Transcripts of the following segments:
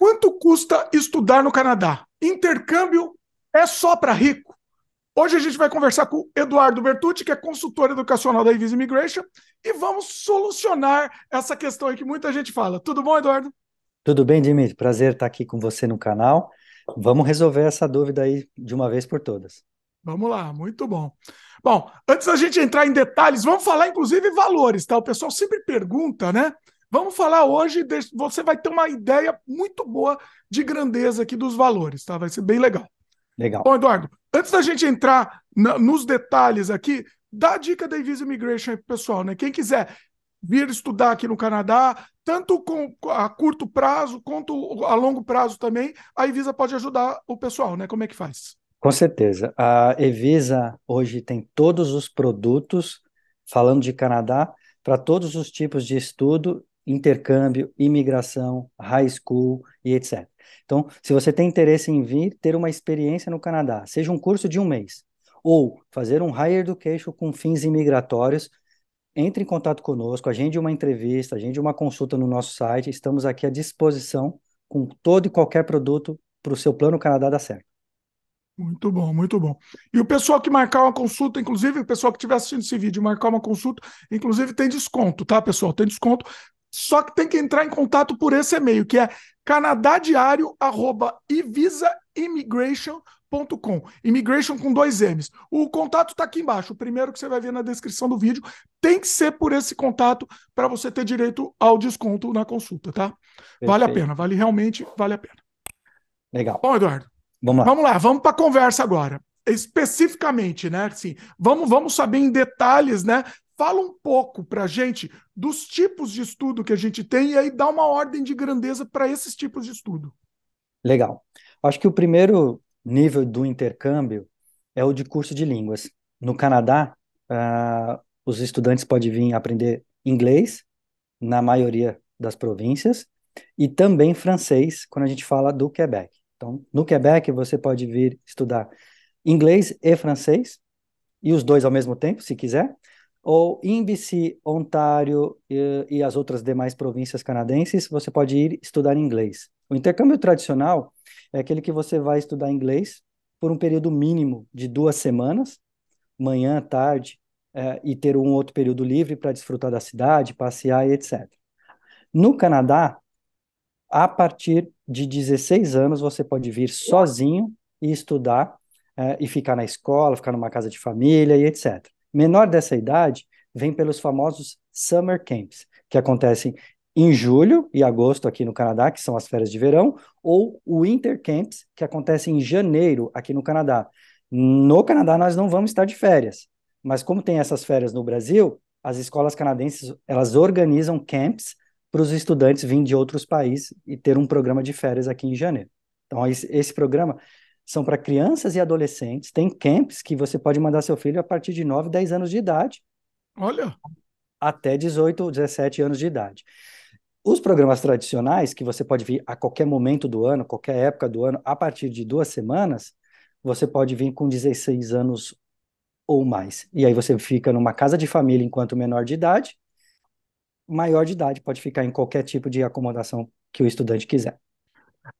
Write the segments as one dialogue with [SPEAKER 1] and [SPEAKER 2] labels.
[SPEAKER 1] Quanto custa estudar no Canadá? Intercâmbio é só para rico? Hoje a gente vai conversar com o Eduardo Bertucci, que é consultor educacional da Ivis Immigration, e vamos solucionar essa questão aí que muita gente fala. Tudo bom, Eduardo?
[SPEAKER 2] Tudo bem, Dimitri. Prazer estar aqui com você no canal. Vamos resolver essa dúvida aí de uma vez por todas.
[SPEAKER 1] Vamos lá, muito bom. Bom, antes da gente entrar em detalhes, vamos falar inclusive valores, tá? O pessoal sempre pergunta, né? Vamos falar hoje, de... você vai ter uma ideia muito boa de grandeza aqui dos valores, tá? Vai ser bem legal. Legal. Bom, Eduardo, antes da gente entrar na, nos detalhes aqui, dá a dica da Visa Immigration aí pro pessoal, né? Quem quiser vir estudar aqui no Canadá, tanto com, a curto prazo quanto a longo prazo também, a Evisa pode ajudar o pessoal, né? Como é que faz?
[SPEAKER 2] Com certeza. A Evisa hoje tem todos os produtos, falando de Canadá, para todos os tipos de estudo intercâmbio, imigração, high school e etc. Então, se você tem interesse em vir ter uma experiência no Canadá, seja um curso de um mês ou fazer um higher education com fins imigratórios, entre em contato conosco, agende uma entrevista, agende uma consulta no nosso site, estamos aqui à disposição com todo e qualquer produto para o seu plano Canadá dar certo.
[SPEAKER 1] Muito bom, muito bom. E o pessoal que marcar uma consulta, inclusive, o pessoal que estiver assistindo esse vídeo, marcar uma consulta, inclusive tem desconto, tá, pessoal? Tem desconto. Só que tem que entrar em contato por esse e-mail, que é canadadiario@ivisaimmigration.com. Immigration com dois M's. O contato está aqui embaixo, o primeiro que você vai ver na descrição do vídeo. Tem que ser por esse contato para você ter direito ao desconto na consulta, tá? Perfeito. Vale a pena, vale realmente, vale a pena. Legal. Bom, Eduardo. Vamos lá. Vamos lá, vamos para a conversa agora especificamente, né? Assim, vamos, vamos saber em detalhes, né? Fala um pouco para a gente dos tipos de estudo que a gente tem e aí dá uma ordem de grandeza para esses tipos de estudo.
[SPEAKER 2] Legal. Acho que o primeiro nível do intercâmbio é o de curso de línguas. No Canadá, uh, os estudantes podem vir aprender inglês, na maioria das províncias, e também francês, quando a gente fala do Quebec. Então, no Quebec, você pode vir estudar inglês e francês, e os dois ao mesmo tempo, se quiser, ou em BC, Ontário e, e, as outras demais províncias canadenses, você pode ir estudar inglês. O intercâmbio tradicional é aquele que você vai estudar inglês por um período mínimo de duas semanas, manhã, tarde, é, e ter um outro período livre para desfrutar da cidade, passear e etc. No Canadá, a partir de 16 anos, você pode vir sozinho e estudar é, e ficar na escola, ficar numa casa de família e etc menor dessa idade vem pelos famosos summer camps, que acontecem em julho e agosto aqui no Canadá, que são as férias de verão, ou o winter camps, que acontecem em janeiro aqui no Canadá. No Canadá nós não vamos estar de férias, mas como tem essas férias no Brasil, as escolas canadenses elas organizam camps para os estudantes virem de outros países e ter um programa de férias aqui em janeiro. Então esse programa são para crianças e adolescentes. Tem camps que você pode mandar seu filho a partir de 9, 10 anos de idade. Olha! Até 18, 17 anos de idade. Os programas tradicionais, que você pode vir a qualquer momento do ano, qualquer época do ano, a partir de duas semanas, você pode vir com 16 anos ou mais. E aí você fica numa casa de família enquanto menor de idade, maior de idade, pode ficar em qualquer tipo de acomodação que o estudante quiser.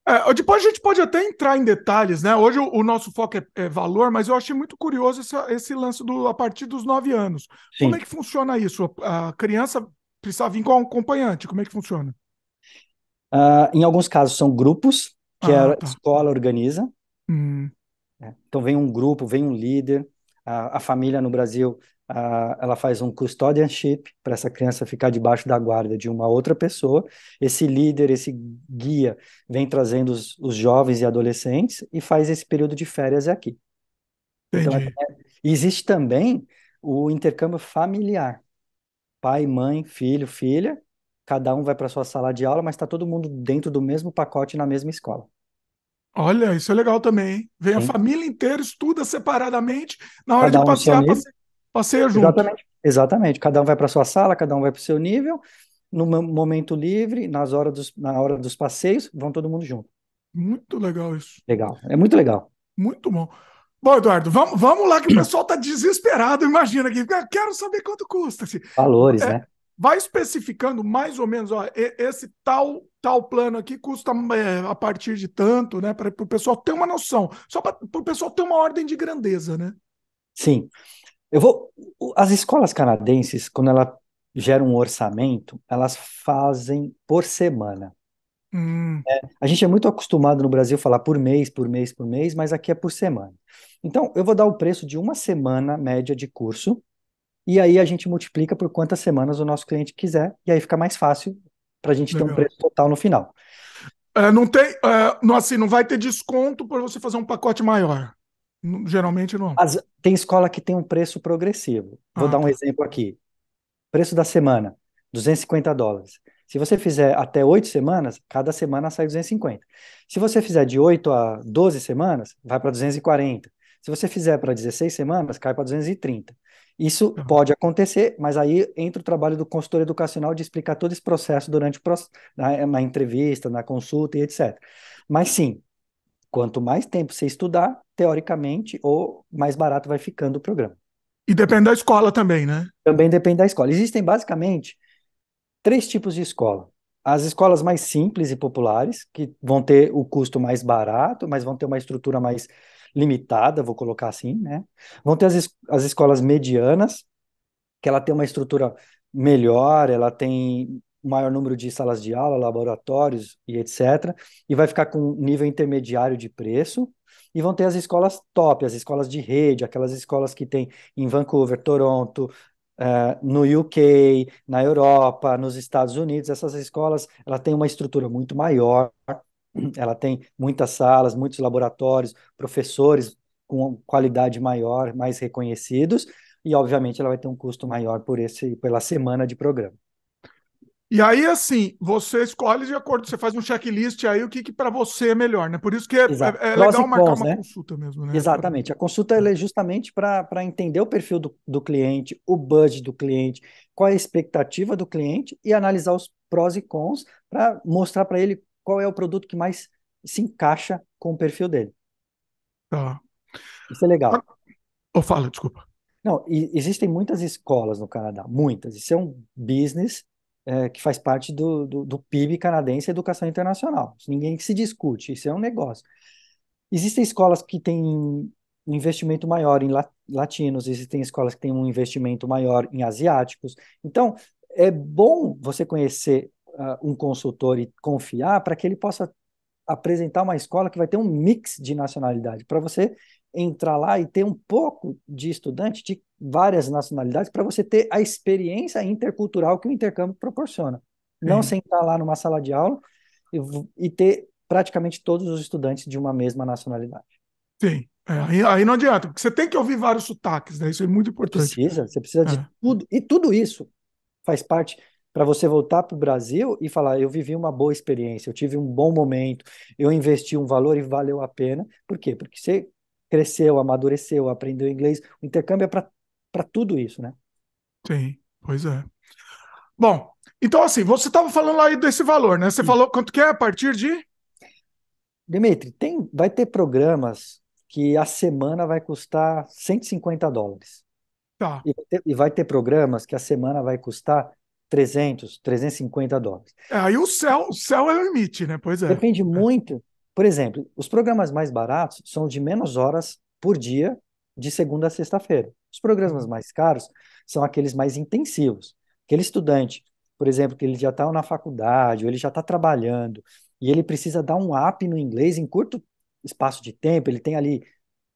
[SPEAKER 1] É, depois a gente pode até entrar em detalhes, né? Hoje o, o nosso foco é, é, valor, mas eu achei muito curioso esse, esse lance do a partir dos nove anos. Sim. Como é que funciona isso? A, a, criança precisa vir com um acompanhante, como é que funciona?
[SPEAKER 2] Uh, em alguns casos são grupos que ah, a tá. escola organiza. Hum. É, então vem um grupo, vem um líder. A, a família no Brasil Uh, ela faz um custodianship para essa criança ficar debaixo da guarda de uma outra pessoa. Esse líder, esse guia, vem trazendo os, os jovens e adolescentes e faz esse período de férias aqui. Então, é, existe também o intercâmbio familiar: pai, mãe, filho, filha. Cada um vai para sua sala de aula, mas está todo mundo dentro do mesmo pacote na mesma escola.
[SPEAKER 1] Olha, isso é legal também. Hein? Vem Sim. a família inteira, estuda separadamente. Na hora Cada de um passear, passeia junto. Exatamente,
[SPEAKER 2] exatamente. Cada um vai para sua sala, cada um vai para o seu nível. No momento livre, nas horas dos, na hora dos passeios, vão todo mundo
[SPEAKER 1] junto. Muito legal isso.
[SPEAKER 2] Legal, é muito legal.
[SPEAKER 1] Muito bom. Bom, Eduardo, vamos, vamos lá, que o pessoal está desesperado, imagina aqui. Quero saber quanto custa. Valores, é, né? Vai especificando mais ou menos, ó, esse tal tal plano aqui custa é, a partir de tanto, né? Para o pessoal ter uma noção. Só para o pessoal ter uma ordem de grandeza, né?
[SPEAKER 2] Sim. Eu
[SPEAKER 1] vou. As escolas canadenses,
[SPEAKER 2] quando ela gera um orçamento, elas fazem por semana. Hum. É, a gente é muito acostumado no Brasil falar por mês, por mês, por mês, mas aqui é por semana. Então, eu vou dar o preço de uma semana média de curso, e aí a gente multiplica por quantas semanas o nosso
[SPEAKER 1] cliente quiser, e aí fica mais fácil para a gente Legal. ter um preço total no final. É, não tem, é, não, assim, não vai ter desconto para você fazer um pacote maior. Geralmente não.
[SPEAKER 2] As, tem escola que tem um preço progressivo. Vou ah, dar um tá. exemplo aqui. Preço da semana, 250 dólares. Se você fizer até oito semanas, cada semana sai 250. Se você fizer de 8 a 12 semanas, vai para 240. Se você fizer para 16 semanas, cai para 230. Isso uhum. pode acontecer, mas aí entra o trabalho do consultor educacional de explicar todo esse processo durante o processo, na, na entrevista, na consulta e etc. Mas sim, Quanto mais tempo você estudar, teoricamente, ou mais barato vai ficando o programa.
[SPEAKER 1] E depende da escola também, né?
[SPEAKER 2] Também depende da escola. Existem basicamente três tipos de escola. As escolas mais simples e populares, que vão ter o custo mais barato, mas vão ter uma estrutura mais limitada, vou colocar assim, né? Vão ter as, as escolas medianas, que ela tem uma estrutura melhor, ela tem maior número de salas de aula, laboratórios e etc. E vai ficar com nível intermediário de preço. E vão ter as escolas top, as escolas de rede, aquelas escolas que tem em Vancouver, Toronto, uh, no UK, na Europa, nos Estados Unidos. Essas escolas, ela tem uma estrutura muito maior, ela tem muitas salas, muitos laboratórios, professores com qualidade maior, mais reconhecidos, e obviamente ela vai ter um custo maior por esse pela semana de programa.
[SPEAKER 1] E aí, assim, você escolhe de acordo, você faz um checklist aí o que, que para você é melhor, né? Por isso que é, é, é legal marcar uma né? consulta mesmo, né? Exatamente. A consulta é
[SPEAKER 2] justamente para entender o perfil do, do cliente, o budget do cliente, qual é a expectativa do cliente e analisar os prós e cons para mostrar para ele qual é o produto que mais se encaixa com o perfil dele. Tá. Isso é legal. Ah, ou oh, fala, desculpa. Não, existem muitas escolas no Canadá, muitas. Isso é um business é, que faz parte do, do, do PIB canadense, educação internacional. Ninguém que se discute, isso é um negócio. Existem escolas que têm um investimento maior em latinos, existem escolas que têm um investimento maior em asiáticos. Então, é bom você conhecer uh, um consultor e confiar para que ele possa apresentar uma escola que vai ter um mix de nacionalidade, para você entrar lá e ter um pouco de estudante de várias nacionalidades, para você ter a experiência intercultural que o intercâmbio proporciona. Não uhum. sentar lá numa sala de aula e, e, ter praticamente todos os estudantes de uma mesma nacionalidade.
[SPEAKER 1] Sim. É, aí, aí, não adianta, porque você tem que
[SPEAKER 2] ouvir vários sotaques, né? Isso é muito importante. Precisa, você precisa é. de tudo. E tudo isso faz parte para você voltar para o Brasil e falar: eu vivi uma boa experiência, eu tive um bom momento, eu investi um valor e valeu a pena. Por quê? Porque você cresceu, amadureceu, aprendeu inglês. O intercâmbio é para tudo isso, né?
[SPEAKER 1] Sim, pois é. Bom, então assim, você estava falando aí desse valor, né? Você Sim. falou quanto que é a partir de.
[SPEAKER 2] Dimitri, tem, vai ter programas que a semana vai custar 150 dólares. Tá. E, e vai ter programas que a semana vai custar 300, 350 dólares.
[SPEAKER 1] É, aí o céu, o céu é o limite, né? Pois é. Depende é. muito.
[SPEAKER 2] Por exemplo, os programas mais baratos são de menos horas por dia, de segunda a sexta-feira. Os programas uhum. mais caros são aqueles mais intensivos. Aquele estudante, por exemplo, que ele já está na faculdade, ou ele já está trabalhando, e ele precisa dar um app no inglês em curto espaço de tempo, ele tem ali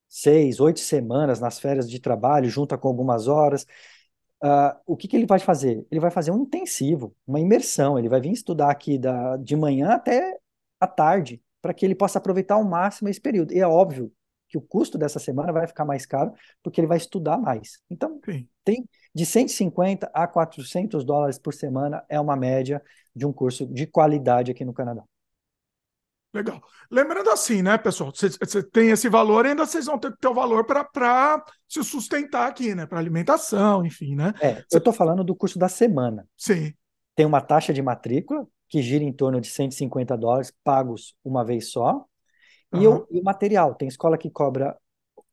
[SPEAKER 2] seis, oito semanas nas férias de trabalho, junta com algumas horas, Uh, o que, que, ele vai fazer? Ele vai fazer um intensivo, uma imersão. Ele vai vir estudar aqui da, de manhã até a tarde, para que ele possa aproveitar ao máximo esse período. E é óbvio que o custo dessa semana vai ficar mais caro, porque ele vai estudar mais. Então, Sim. tem de 150 a 400 dólares por semana é uma média de um curso de qualidade aqui no Canadá.
[SPEAKER 1] Legal. Lembrando assim, né, pessoal? Você tem esse valor, ainda vocês vão ter que ter o valor para se sustentar aqui, né? Para alimentação, enfim, né? É, cê... eu estou falando do custo da semana.
[SPEAKER 2] Sim. Tem uma taxa de matrícula que gira em torno de 150 dólares pagos uma vez só. Uhum. E, e, o material. Tem escola que cobra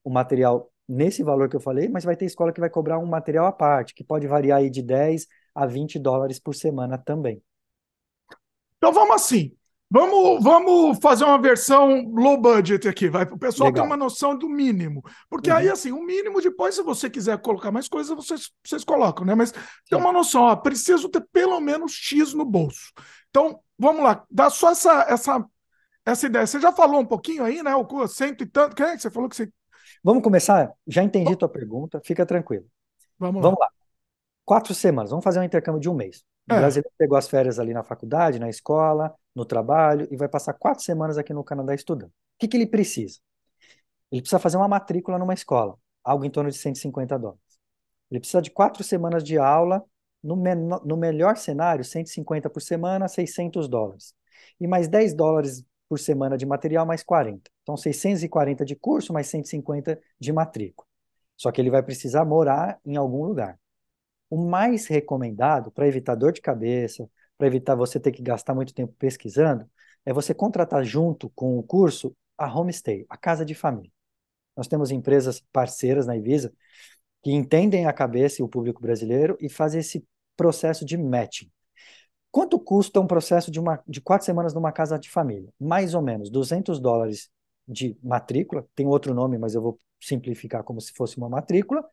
[SPEAKER 2] o material nesse valor que eu falei, mas vai ter escola que vai cobrar um material à parte, que pode variar aí de 10 a 20
[SPEAKER 1] dólares por semana também. Então vamos assim. Vamos, vamos fazer uma versão low budget aqui, vai, para o pessoal Legal. ter uma noção do mínimo. Porque uhum. aí, assim, o mínimo depois, se você quiser colocar mais coisas, vocês, vocês colocam, né? Mas tem uma noção, ó, preciso ter pelo menos X no bolso. Então, vamos lá, dá só essa, essa, essa ideia. Você já falou um pouquinho aí, né? O cento e tanto. Quem é que você falou que você. Vamos começar? Já
[SPEAKER 2] entendi tua pergunta, fica tranquilo. Vamos, vamos lá. lá. Quatro semanas, vamos fazer um intercâmbio de um mês. É. O brasileiro pegou as férias ali na faculdade, na escola, no trabalho e vai passar quatro semanas aqui no Canadá estudando. O que, que ele precisa? Ele precisa fazer uma matrícula numa escola, algo em torno de 150 dólares. Ele precisa de quatro semanas de aula, no, menor, no melhor cenário, 150 por semana, 600 dólares. E mais 10 dólares por semana de material, mais 40. Então, 640 de curso, mais 150 de matrícula. Só que ele vai precisar morar em algum lugar. O mais recomendado para evitar dor de cabeça, para evitar você ter que gastar muito tempo pesquisando, é você contratar junto com o curso a homestay, a casa de família. Nós temos empresas parceiras na Ivisa que entendem a cabeça e o público brasileiro e fazem esse processo de matching. Quanto custa um processo de, uma, de quatro semanas numa casa de família? Mais ou menos 200 dólares de matrícula, tem outro nome, mas eu vou simplificar como se fosse uma matrícula,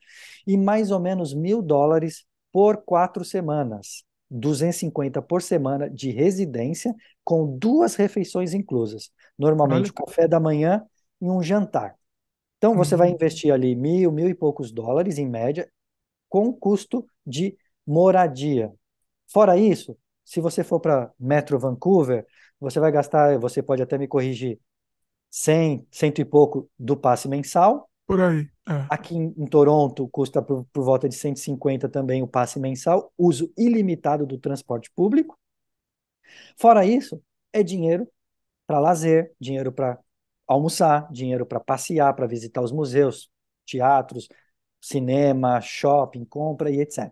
[SPEAKER 2] e mais ou menos mil dólares por quatro semanas. 250 por semana de residência, com duas refeições inclusas. Normalmente, Olha. café da manhã e um jantar. Então, você uhum. vai investir ali mil, mil e poucos dólares, em média, com custo de moradia. Fora isso, se você for para Metro Vancouver, você vai gastar, você pode até me corrigir, 100, cento e pouco do passe mensal,
[SPEAKER 1] por aí. É.
[SPEAKER 2] Aqui em, em, Toronto custa por, por, volta de 150 também o passe mensal, uso ilimitado do transporte público. Fora isso, é dinheiro para lazer, dinheiro para almoçar, dinheiro para passear, para visitar os museus, teatros, cinema, shopping, compra e etc.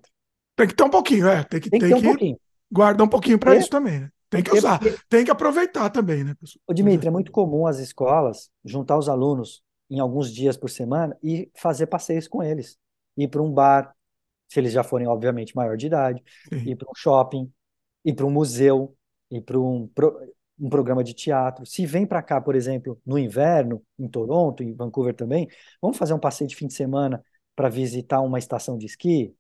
[SPEAKER 1] Tem que ter um pouquinho, é.
[SPEAKER 2] Tem que, tem que tem ter um pouquinho. Guardar um pouquinho para isso
[SPEAKER 1] também, né? Tem que usar,
[SPEAKER 2] tem que aproveitar também, né, pessoal? Ô, Dimitri, é muito comum as escolas juntar os alunos em alguns dias por semana e fazer passeios com eles. Ir para um bar, se eles já forem, obviamente, maior de idade, Sim. ir para um shopping, ir para um museu, ir para um, um programa de teatro. Se vem para cá, por exemplo, no inverno, em Toronto, em Vancouver também, vamos fazer um passeio de fim de semana para visitar uma estação de esqui?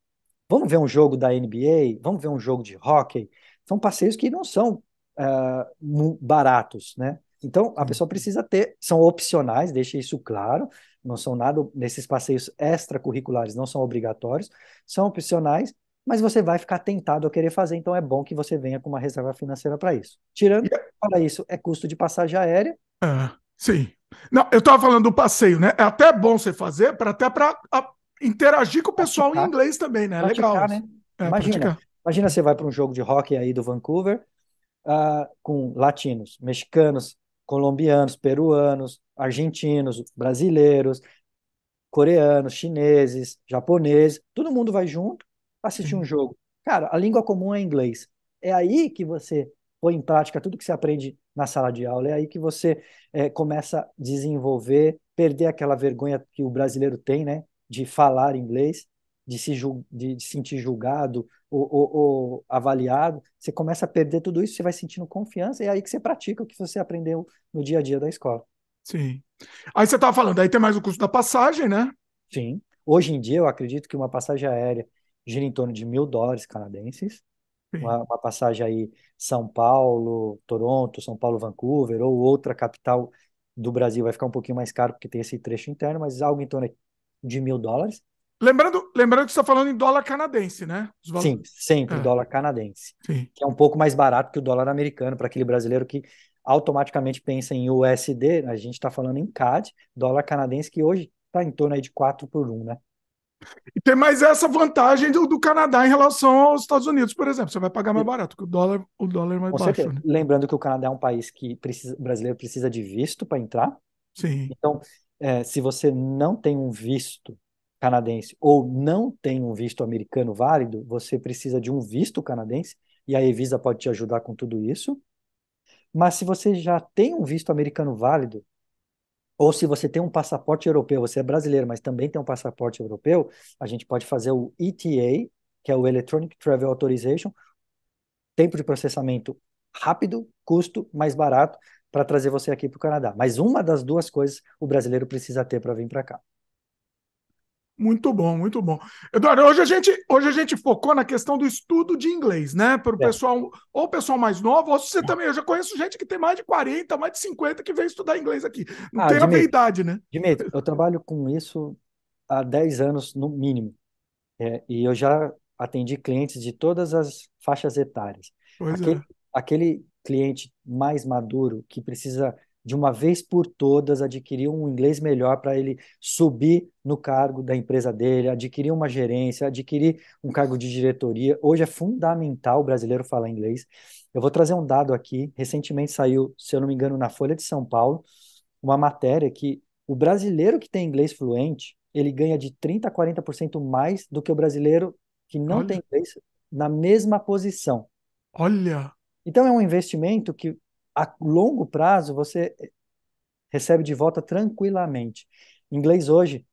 [SPEAKER 2] Vamos ver um jogo da NBA? Vamos ver um jogo de hockey? São passeios que não são uh, baratos, né? Então, a uhum. pessoa precisa ter, são opcionais, deixe isso claro, não são nada, nesses passeios extracurriculares não são obrigatórios, são opcionais, mas você vai ficar tentado a querer fazer, então é bom que você venha com uma reserva financeira para isso. Tirando para é isso, é custo de passagem aérea.
[SPEAKER 1] Ah, sim. Não, eu estava falando do passeio, né? É até bom você fazer, para até para interagir com o pessoal praticar, em inglês também, né? É praticar, Legal. Né? É, imagina,
[SPEAKER 2] imagina você vai para um jogo de hockey aí do Vancouver uh, com latinos, mexicanos, colombianos, peruanos, argentinos, brasileiros, coreanos, chineses, japoneses, todo mundo vai junto assistir um uhum. jogo. Cara, a língua comum é inglês. É aí que você põe em prática tudo que você aprende na sala de aula. É aí que você é, começa a desenvolver, perder aquela vergonha que o brasileiro tem, né? De falar inglês, de se, de, de sentir julgado ou, ou, ou, avaliado, você começa a perder tudo isso, você vai sentindo confiança, e é aí que você pratica o que você aprendeu no dia a dia da escola. Sim. Aí você estava falando, aí tem mais o custo da passagem, né? Sim. Hoje em dia, eu acredito que uma passagem aérea gira em torno de mil dólares canadenses. Uma, uma, passagem aí São Paulo, Toronto, São Paulo, Vancouver, ou outra capital do Brasil vai ficar um pouquinho mais caro porque tem esse trecho interno, mas algo em torno de mil dólares.
[SPEAKER 1] Lembrando, lembrando que você está falando em dólar canadense, né? Sim,
[SPEAKER 2] sempre é. dólar canadense. Sim. Que é um pouco mais barato que o dólar americano, para aquele brasileiro que automaticamente pensa em USD, a gente está falando em CAD, dólar canadense, que hoje está em torno aí de 4 por 1,
[SPEAKER 1] né? E tem mais essa vantagem do, do, Canadá em relação aos Estados Unidos, por exemplo. Você vai pagar mais barato, que o dólar, o dólar é mais Com baixo. Né?
[SPEAKER 2] Lembrando que o Canadá é um país que precisa, o brasileiro precisa de visto para entrar. Sim. Então, é, se você não tem um visto canadense ou não tem um visto americano válido, você precisa de um visto canadense e a Evisa pode te ajudar com tudo isso. Mas se você já tem um visto americano válido, ou se você tem um passaporte europeu, você é brasileiro, mas também tem um passaporte europeu, a gente pode fazer o ETA, que é o Electronic Travel Authorization, tempo de processamento rápido, custo mais barato para trazer você aqui para o Canadá. Mas uma das duas coisas o brasileiro precisa ter para vir para cá.
[SPEAKER 1] Muito bom, muito bom. Eduardo, hoje a gente, hoje a gente focou na questão do estudo de inglês, né? Para o é. pessoal, ou o pessoal mais novo, ou você é. também. Eu já conheço gente que tem mais de 40, mais de 50 que vem estudar inglês aqui. Não ah, tem Dimitri, a
[SPEAKER 2] idade, né? Dimitri, eu trabalho com isso há 10 anos no mínimo. É, e eu já atendi clientes de todas as faixas etárias. Pois aquele, é. aquele cliente mais maduro que precisa de uma vez por todas, adquirir um inglês melhor para ele subir no cargo da empresa dele, adquirir uma gerência, adquirir um cargo de diretoria. Hoje é fundamental o brasileiro falar inglês. Eu vou trazer um dado aqui. Recentemente saiu, se eu não me engano, na Folha de São Paulo, uma matéria que o brasileiro que tem inglês fluente, ele ganha de 30% a 40% mais do que o brasileiro que não Olha. tem inglês na mesma posição. Olha! Então é um investimento que a longo prazo você recebe de volta tranquilamente. Inglês hoje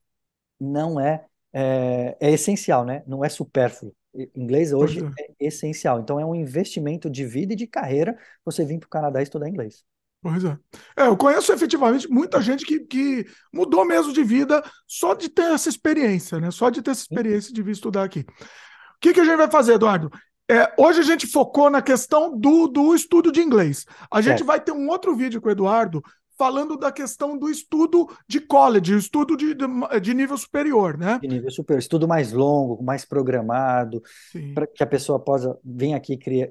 [SPEAKER 2] não é, é, é essencial, né? Não é supérfluo. Inglês hoje uhum. é essencial. Então é um investimento de vida e de carreira você vir para o Canadá estudar inglês.
[SPEAKER 1] Pois é. é. Eu conheço efetivamente muita gente que, que mudou mesmo de vida só de ter essa experiência, né? Só de ter essa experiência de vir estudar aqui. O que, que a gente vai fazer, Eduardo? É, hoje a gente focou na questão do, do estudo de inglês. A gente é. vai ter um outro vídeo com o Eduardo falando da questão do estudo de college, estudo de, de, de nível superior, né?
[SPEAKER 2] De nível superior, estudo mais longo, mais programado, para que a pessoa possa vir aqui criar,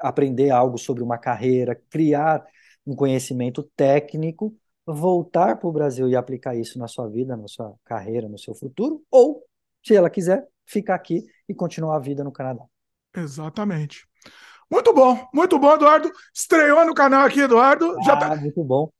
[SPEAKER 2] aprender algo sobre uma carreira, criar um conhecimento técnico, voltar para o Brasil e aplicar isso na sua vida, na sua carreira, no seu
[SPEAKER 1] futuro, ou, se ela quiser, ficar aqui e continuar a vida no Canadá. Exatamente. Muito bom, muito bom, Eduardo. Estreou no canal aqui, Eduardo. Ah, já tá... Ah, muito bom.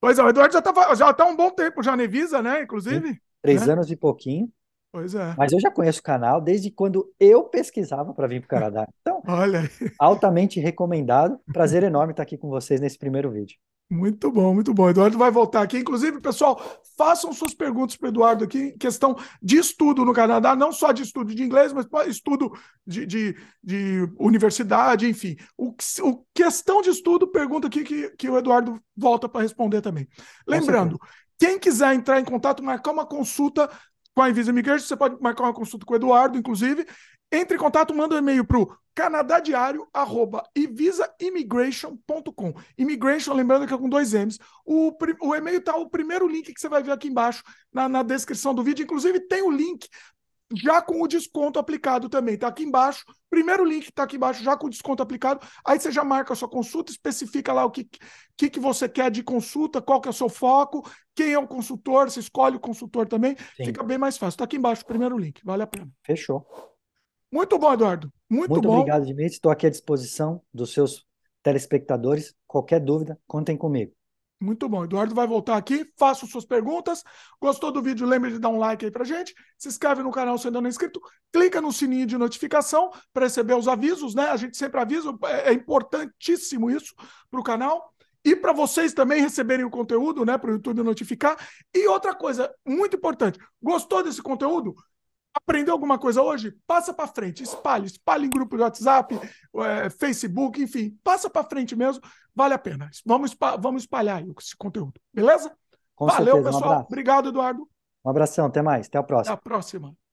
[SPEAKER 1] Pois é, o Eduardo já está já tá um bom tempo já na Evisa, né? Inclusive. Três né? anos e pouquinho. Pois é. Mas eu já
[SPEAKER 2] conheço o canal desde quando eu pesquisava para vir para o Canadá. Então, Olha altamente recomendado. Prazer enorme estar aqui com vocês nesse primeiro vídeo.
[SPEAKER 1] Muito bom, muito bom. Eduardo vai voltar aqui. Inclusive, pessoal, façam suas perguntas para o Eduardo aqui em questão de estudo no Canadá, não só de estudo de inglês, mas estudo de, de, de universidade, enfim. O, o, questão de estudo, pergunta aqui que, que o Eduardo volta para responder também. Lembrando, quem quiser entrar em contato, marcar uma consulta com a Invisa Migration, você pode marcar uma consulta com o Eduardo, inclusive, entre em contato, manda um e-mail para o canadadiario@ivisaimmigration.com. Immigration, lembrando que é com dois M's. O, o e-mail está o primeiro link que você vai ver aqui embaixo na, na descrição do vídeo. Inclusive tem o link já com o desconto aplicado também. Está aqui embaixo. Primeiro link está aqui embaixo, já com o desconto aplicado. Aí você já marca a sua consulta, especifica lá o que, que, que você quer de consulta, qual que é o seu foco, quem é o consultor, você escolhe o consultor também. Sim. Fica bem mais fácil. Está aqui embaixo o primeiro link. Vale a pena. Fechou. Muito bom, Eduardo. Muito, Muito bom. obrigado,
[SPEAKER 2] Dmitry. Estou aqui à disposição dos seus telespectadores. Qualquer dúvida, contem comigo.
[SPEAKER 1] Muito bom. Eduardo vai voltar aqui. Faça suas perguntas. Gostou do vídeo? Lembre de dar um like aí pra gente. Se inscreve no canal se ainda não é inscrito. Clica no sininho de notificação para receber os avisos, né? A gente sempre avisa. É, é importantíssimo isso para o canal. E para vocês também receberem o conteúdo, né? Para o YouTube notificar. E outra coisa muito importante: gostou desse conteúdo? Aprendeu alguma coisa hoje? Passa para frente, espalhe, espalhe em grupo de WhatsApp, é, Facebook, enfim, passa para frente mesmo, vale a pena. Vamos, vamos espalhar esse conteúdo, beleza? Com Valeu, certeza, pessoal. Um Obrigado, Eduardo.
[SPEAKER 2] Um abração, até mais, até a próxima.
[SPEAKER 1] Até a próxima.